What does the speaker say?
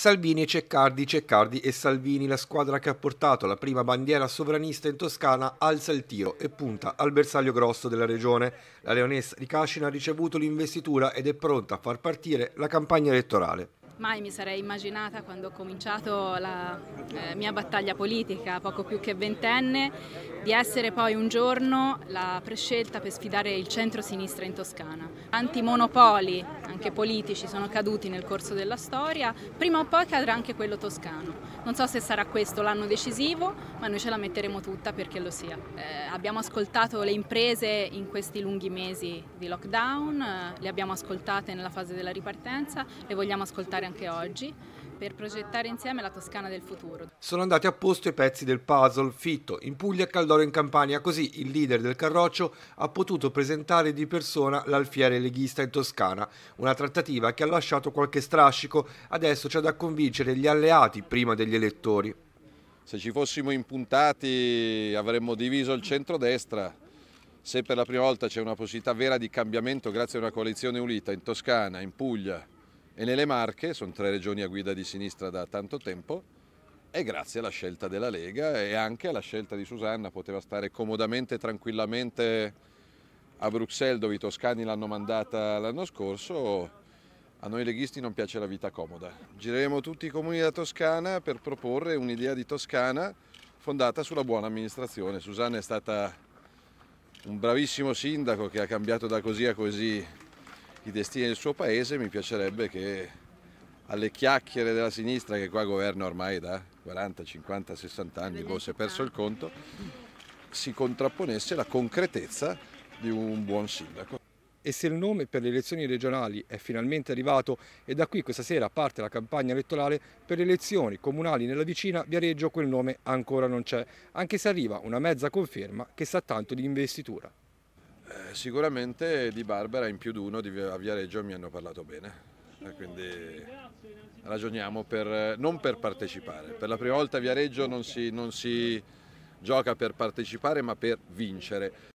Salvini e Ceccardi, Ceccardi e Salvini, la squadra che ha portato la prima bandiera sovranista in Toscana alza il tiro e punta al bersaglio grosso della regione. La leonessa di Cascina ha ricevuto l'investitura ed è pronta a far partire la campagna elettorale mai mi sarei immaginata quando ho cominciato la eh, mia battaglia politica, poco più che ventenne, di essere poi un giorno la prescelta per sfidare il centro-sinistra in Toscana. Tanti monopoli, anche politici, sono caduti nel corso della storia, prima o poi cadrà anche quello toscano. Non so se sarà questo l'anno decisivo, ma noi ce la metteremo tutta perché lo sia. Eh, abbiamo ascoltato le imprese in questi lunghi mesi di lockdown, eh, le abbiamo ascoltate nella fase della ripartenza, le vogliamo ascoltare anche oggi per progettare insieme la Toscana del futuro. Sono andati a posto i pezzi del puzzle Fitto in Puglia e Caldoro in Campania, così il leader del Carroccio ha potuto presentare di persona l'alfiere leghista in Toscana, una trattativa che ha lasciato qualche strascico, adesso c'è da convincere gli alleati prima degli elettori. Se ci fossimo impuntati avremmo diviso il centrodestra, se per la prima volta c'è una possibilità vera di cambiamento grazie a una coalizione unita in Toscana, in Puglia, e nelle Marche, sono tre regioni a guida di sinistra da tanto tempo, e grazie alla scelta della Lega e anche alla scelta di Susanna, poteva stare comodamente, e tranquillamente a Bruxelles dove i toscani l'hanno mandata l'anno scorso, a noi leghisti non piace la vita comoda. Gireremo tutti i comuni della Toscana per proporre un'idea di Toscana fondata sulla buona amministrazione. Susanna è stata un bravissimo sindaco che ha cambiato da così a così i destini del suo paese, mi piacerebbe che alle chiacchiere della sinistra che qua governa ormai da 40, 50, 60 anni, boh, si è perso il conto, si contrapponesse la concretezza di un buon sindaco. E se il nome per le elezioni regionali è finalmente arrivato e da qui questa sera parte la campagna elettorale, per le elezioni comunali nella vicina Viareggio quel nome ancora non c'è, anche se arriva una mezza conferma che sa tanto di investitura sicuramente di Barbera in più di uno a Viareggio mi hanno parlato bene, eh, quindi ragioniamo per, non per partecipare. Per la prima volta a Viareggio non si, non si gioca per partecipare ma per vincere.